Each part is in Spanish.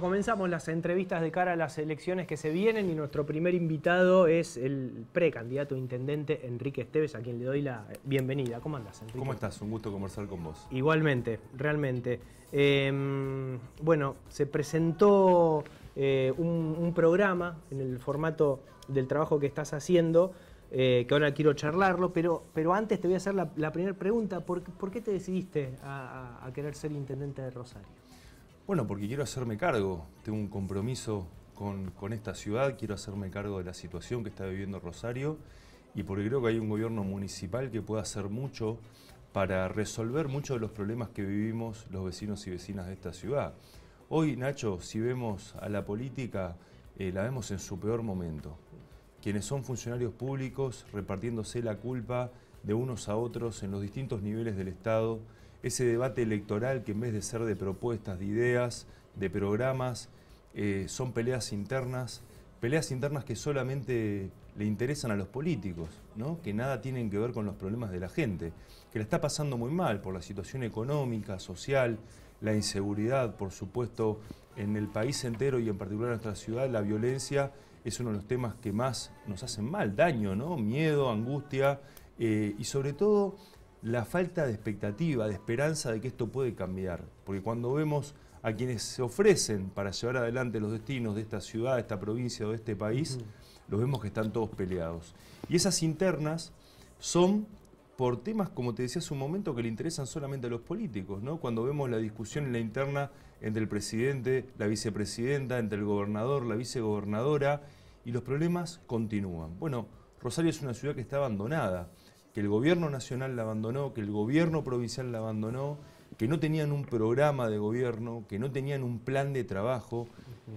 comenzamos las entrevistas de cara a las elecciones que se vienen y nuestro primer invitado es el precandidato intendente Enrique Esteves, a quien le doy la bienvenida. ¿Cómo andas? Enrique? ¿Cómo estás? Un gusto conversar con vos. Igualmente, realmente. Em, bueno, se presentó eh, un, programa en el formato del trabajo que estás haciendo, eh, que ahora quiero charlarlo, pero, pero antes te voy a hacer la, primera pregunta. ¿Por, qué te decidiste a querer ser intendente de Rosario? Bueno, porque quiero hacerme cargo, tengo un compromiso con, con, esta ciudad, quiero hacerme cargo de la situación que está viviendo Rosario y porque creo que hay un gobierno municipal que puede hacer mucho para resolver muchos de los problemas que vivimos los vecinos y vecinas de esta ciudad. Hoy, Nacho, si vemos a la política, eh, la vemos en su peor momento. Quienes son funcionarios públicos repartiéndose la culpa de unos a otros en los distintos niveles del Estado, ese debate electoral que en vez de ser de propuestas, de ideas, de programas, eh, son peleas internas, peleas internas que solamente le interesan a los políticos, ¿no? que nada tienen que ver con los problemas de la gente, que la está pasando muy mal por la situación económica, social, la inseguridad, por supuesto, en el país entero y en particular en nuestra ciudad, la violencia es uno de los temas que más nos hacen mal, daño, ¿no? miedo, angustia eh, y sobre todo la falta de expectativa, de esperanza de que esto puede cambiar. Porque cuando vemos a quienes se ofrecen para llevar adelante los destinos de esta ciudad, de esta provincia o de este país, los vemos que están todos peleados. Y esas internas son por temas, como te decía hace un momento, que le interesan solamente a los políticos, ¿no? Cuando vemos la discusión en la interna entre el presidente, la vicepresidenta, entre el gobernador, la vicegobernadora, y los problemas continúan. Bueno, Rosario es una ciudad que está abandonada que el gobierno nacional la abandonó, que el gobierno provincial la abandonó, que no tenían un programa de gobierno, que no tenían un plan de trabajo,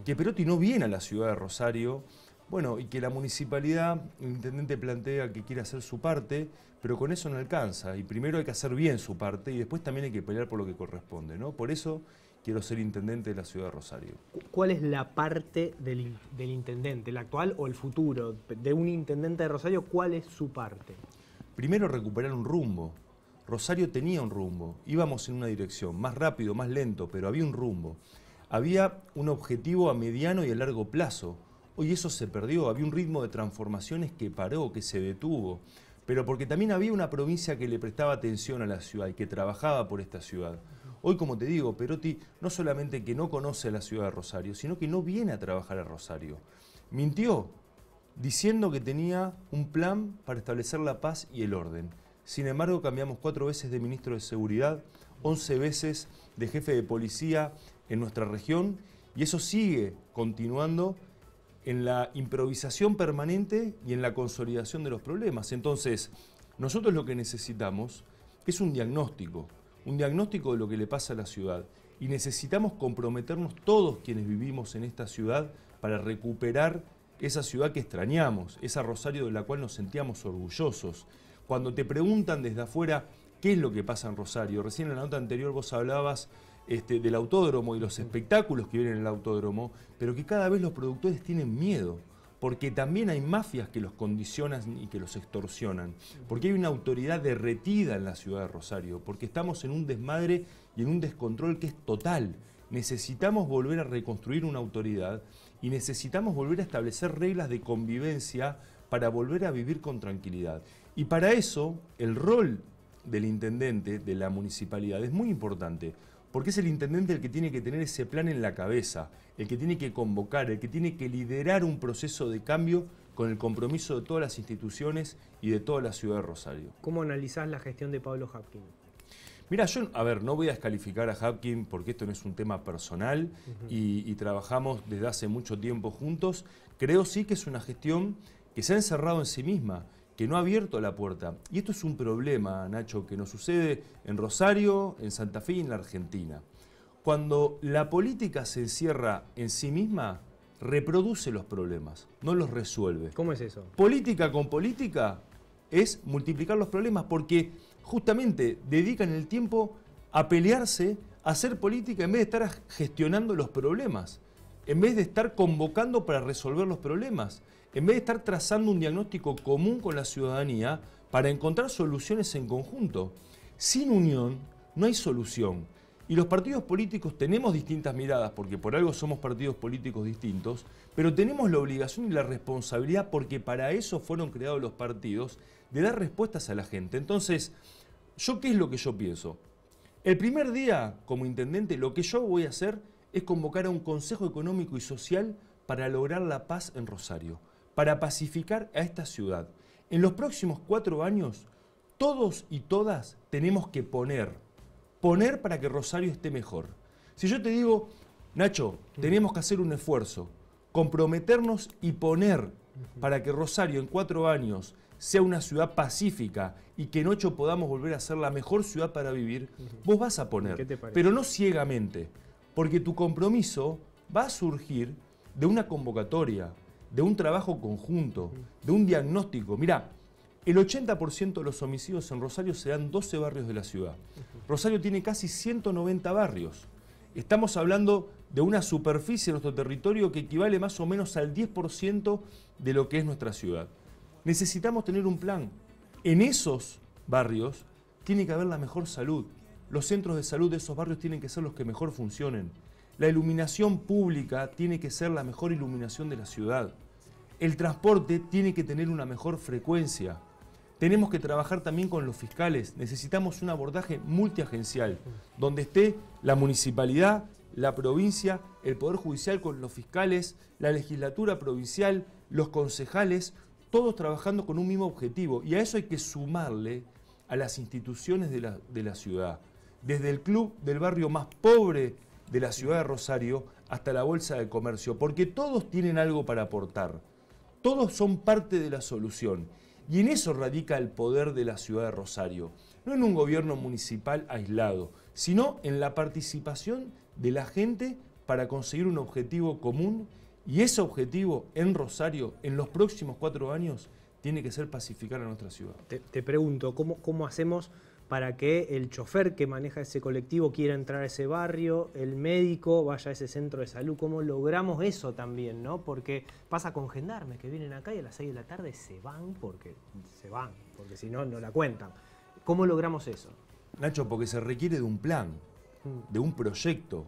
que Perotti no viene a la ciudad de Rosario, bueno, y que la municipalidad, el intendente plantea que quiere hacer su parte, pero con eso no alcanza. Y primero hay que hacer bien su parte y después también hay que pelear por lo que corresponde, ¿no? Por eso quiero ser intendente de la ciudad de Rosario. ¿Cuál es la parte del, del intendente, el actual o el futuro? De un intendente de Rosario, ¿cuál es su parte? primero recuperar un rumbo. Rosario tenía un rumbo, íbamos en una dirección, más rápido, más lento, pero había un rumbo. Había un objetivo a mediano y a largo plazo. Hoy eso se perdió, había un ritmo de transformaciones que paró, que se detuvo, pero porque también había una provincia que le prestaba atención a la ciudad y que trabajaba por esta ciudad. Hoy, como te digo, Perotti no solamente que no conoce a la ciudad de Rosario, sino que no viene a trabajar a Rosario. Mintió, diciendo que tenía un plan para establecer la paz y el orden. Sin embargo, cambiamos cuatro veces de ministro de Seguridad, once veces de jefe de policía en nuestra región y eso sigue continuando en la improvisación permanente y en la consolidación de los problemas. Entonces, nosotros lo que necesitamos es un diagnóstico, un diagnóstico de lo que le pasa a la ciudad y necesitamos comprometernos todos quienes vivimos en esta ciudad para recuperar esa ciudad que extrañamos, esa Rosario de la cual nos sentíamos orgullosos. Cuando te preguntan desde afuera qué es lo que pasa en Rosario, recién en la nota anterior vos hablabas este, del autódromo y los espectáculos que vienen en el autódromo, pero que cada vez los productores tienen miedo, porque también hay mafias que los condicionan y que los extorsionan, porque hay una autoridad derretida en la ciudad de Rosario, porque estamos en un desmadre y en un descontrol que es total necesitamos volver a reconstruir una autoridad y necesitamos volver a establecer reglas de convivencia para volver a vivir con tranquilidad. Y para eso el rol del intendente de la municipalidad es muy importante, porque es el intendente el que tiene que tener ese plan en la cabeza, el que tiene que convocar, el que tiene que liderar un proceso de cambio con el compromiso de todas las instituciones y de toda la ciudad de Rosario. ¿Cómo analizás la gestión de Pablo Japkin? Mira, yo, a ver, no voy a descalificar a Hapkin porque esto no es un tema personal y, y trabajamos desde hace mucho tiempo juntos. Creo sí que es una gestión que se ha encerrado en sí misma, que no ha abierto la puerta. Y esto es un problema, Nacho, que nos sucede en Rosario, en Santa Fe y en la Argentina. Cuando la política se encierra en sí misma, reproduce los problemas, no los resuelve. ¿Cómo es eso? Política con política es multiplicar los problemas porque justamente dedican el tiempo a pelearse, a hacer política, en vez de estar gestionando los problemas, en vez de estar convocando para resolver los problemas, en vez de estar trazando un diagnóstico común con la ciudadanía para encontrar soluciones en conjunto. Sin unión no hay solución. Y los partidos políticos tenemos distintas miradas, porque por algo somos partidos políticos distintos, pero tenemos la obligación y la responsabilidad, porque para eso fueron creados los partidos, de dar respuestas a la gente. Entonces, ¿yo qué es lo que yo pienso? El primer día, como intendente, lo que yo voy a hacer es convocar a un Consejo Económico y Social para lograr la paz en Rosario, para pacificar a esta ciudad. En los próximos cuatro años, todos y todas tenemos que poner poner para que Rosario esté mejor. Si yo te digo, Nacho, tenemos que hacer un esfuerzo, comprometernos y poner para que Rosario en cuatro años sea una ciudad pacífica y que en ocho podamos volver a ser la mejor ciudad para vivir, vos vas a poner, pero no ciegamente, porque tu compromiso va a surgir de una convocatoria, de un trabajo conjunto, de un diagnóstico. Mira, el 80% de los homicidios en Rosario se dan 12 barrios de la ciudad. Rosario tiene casi 190 barrios. Estamos hablando de una superficie de nuestro territorio que equivale más o menos al 10% de lo que es nuestra ciudad. Necesitamos tener un plan. En esos barrios tiene que haber la mejor salud. Los centros de salud de esos barrios tienen que ser los que mejor funcionen. La iluminación pública tiene que ser la mejor iluminación de la ciudad. El transporte tiene que tener una mejor frecuencia. Tenemos que trabajar también con los fiscales. Necesitamos un abordaje multiagencial, donde esté la municipalidad, la provincia, el Poder Judicial con los fiscales, la legislatura provincial, los concejales, todos trabajando con un mismo objetivo. Y a eso hay que sumarle a las instituciones de la, ciudad. Desde el club del barrio más pobre de la ciudad de Rosario hasta la Bolsa de Comercio, porque todos tienen algo para aportar. Todos son parte de la solución. Y en eso radica el poder de la ciudad de Rosario, no en un gobierno municipal aislado, sino en la participación de la gente para conseguir un objetivo común y ese objetivo en Rosario, en los próximos cuatro años, tiene que ser pacificar a nuestra ciudad. Te, pregunto, ¿cómo, ¿cómo hacemos para que el chofer que maneja ese colectivo quiera entrar a ese barrio, el médico vaya a ese centro de salud. ¿Cómo logramos eso también, no? Porque pasa con gendarmes que vienen acá y a las 6 de la tarde se van porque se van, porque si no, no la cuentan. ¿Cómo logramos eso? Nacho, porque se requiere de un plan, mm. de un proyecto.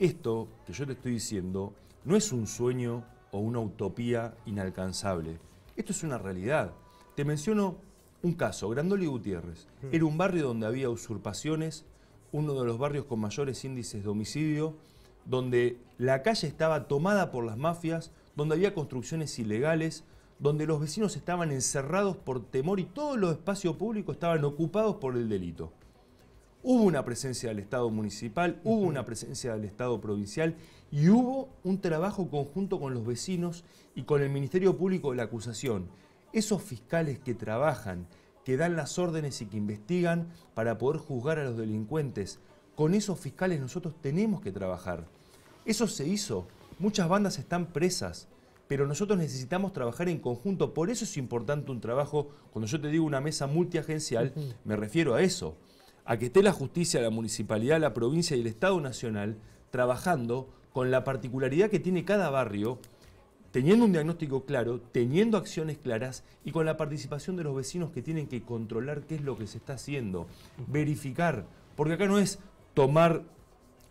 Esto que yo te estoy diciendo no es un sueño o una utopía inalcanzable. Esto es una realidad. Te menciono un caso, Grandoli Gutiérrez. Era un barrio donde había usurpaciones, uno de los barrios con mayores índices de homicidio, donde la calle estaba tomada por las mafias, donde había construcciones ilegales, donde los vecinos estaban encerrados por temor y todos los espacios públicos estaban ocupados por el delito. Hubo una presencia del Estado municipal, hubo una presencia del Estado provincial y hubo un trabajo conjunto con los vecinos y con el Ministerio Público de la Acusación esos fiscales que trabajan, que dan las órdenes y que investigan para poder juzgar a los delincuentes, con esos fiscales nosotros tenemos que trabajar. Eso se hizo, muchas bandas están presas, pero nosotros necesitamos trabajar en conjunto, por eso es importante un trabajo, cuando yo te digo una mesa multiagencial, me refiero a eso, a que esté la justicia, la municipalidad, la provincia y el Estado Nacional trabajando con la particularidad que tiene cada barrio teniendo un diagnóstico claro, teniendo acciones claras y con la participación de los vecinos que tienen que controlar qué es lo que se está haciendo, verificar, porque acá no es tomar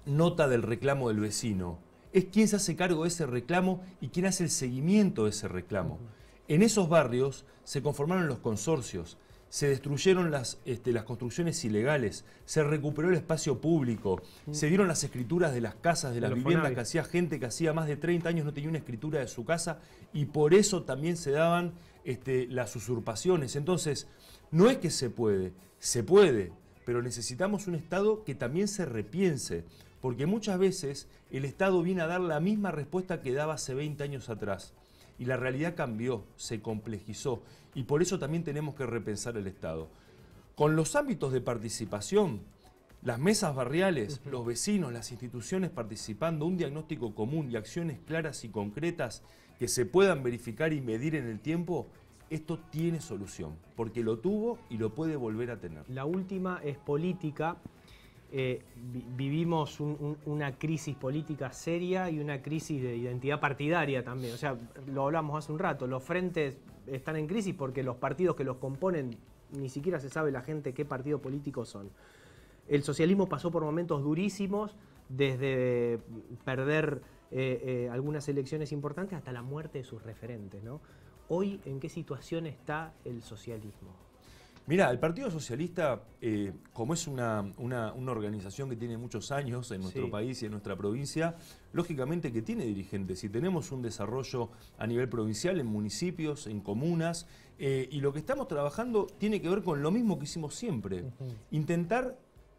nota del reclamo del vecino, es quién se hace cargo de ese reclamo y quién hace el seguimiento de ese reclamo. En esos barrios se conformaron los consorcios, se destruyeron las, este, las construcciones ilegales, se recuperó el espacio público, mm. se dieron las escrituras de las casas, de las viviendas que hacía gente que hacía más de 30 años no tenía una escritura de su casa y por eso también se daban este, las usurpaciones. Entonces, no es que se puede, se puede, pero necesitamos un Estado que también se repiense, porque muchas veces el Estado viene a dar la misma respuesta que daba hace 20 años atrás. Y la realidad cambió, se complejizó y por eso también tenemos que repensar el Estado. Con los ámbitos de participación, las mesas barriales, los vecinos, las instituciones participando, un diagnóstico común y acciones claras y concretas que se puedan verificar y medir en el tiempo, esto tiene solución, porque lo tuvo y lo puede volver a tener. La última es política. Eh, vivimos una crisis política seria y una crisis de identidad partidaria también. O sea, lo hablamos hace un rato, los frentes están en crisis porque los partidos que los componen, ni siquiera se sabe la gente qué partido político son. El socialismo pasó por momentos durísimos, desde perder eh, eh, algunas elecciones importantes hasta la muerte de sus referentes. Hoy, ¿en qué situación está el socialismo? Mira, el Partido Socialista, eh, como es una, organización que tiene muchos años en nuestro país y en nuestra provincia, lógicamente que tiene dirigentes y tenemos un desarrollo a nivel provincial, en municipios, en comunas, eh, y lo que estamos trabajando tiene que ver con lo mismo que hicimos siempre, intentar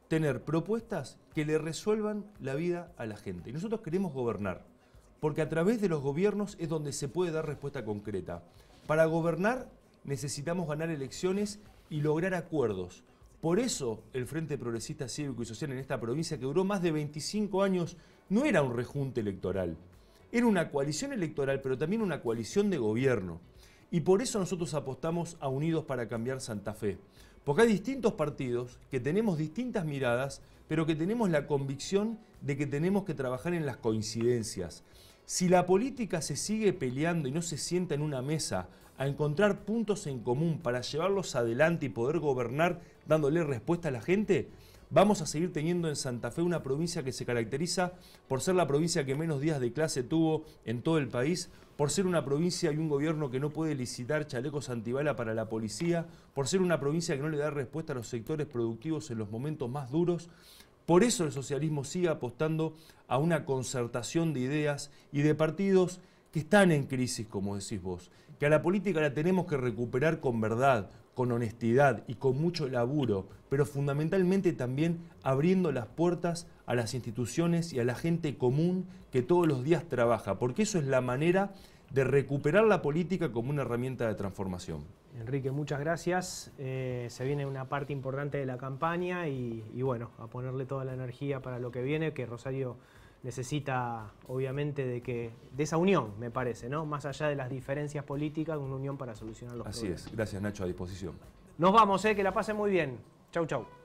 tener propuestas que le resuelvan la vida a la gente. Y nosotros queremos gobernar, porque a través de los gobiernos es donde se puede dar respuesta concreta. Para gobernar necesitamos ganar elecciones y lograr acuerdos. Por eso el Frente Progresista Cívico y Social en esta provincia que duró más de 25 años no era un rejunte electoral, era una coalición electoral, pero también una coalición de gobierno. Y por eso nosotros apostamos a Unidos para Cambiar Santa Fe. Porque hay distintos partidos que tenemos distintas miradas, pero que tenemos la convicción de que tenemos que trabajar en las coincidencias. Si la política se sigue peleando y no se sienta en una mesa a encontrar puntos en común para llevarlos adelante y poder gobernar dándole respuesta a la gente, vamos a seguir teniendo en Santa Fe una provincia que se caracteriza por ser la provincia que menos días de clase tuvo en todo el país, por ser una provincia y un gobierno que no puede licitar chalecos antibala para la policía, por ser una provincia que no le da respuesta a los sectores productivos en los momentos más duros. Por eso el socialismo sigue apostando a una concertación de ideas y de partidos que están en crisis, como decís vos, que a la política la tenemos que recuperar con verdad, con honestidad y con mucho laburo, pero fundamentalmente también abriendo las puertas a las instituciones y a la gente común que todos los días trabaja, porque eso es la manera de recuperar la política como una herramienta de transformación. Enrique, muchas gracias. Eh, se viene una parte importante de la campaña y bueno, a ponerle toda la energía para lo que viene, que Rosario necesita obviamente de que de esa unión, me parece, ¿no? Más allá de las diferencias políticas, una unión para solucionar los problemas. Así es. Gracias, Nacho, a disposición. Nos vamos, ¿eh? que la pasen muy bien. Chau, chau.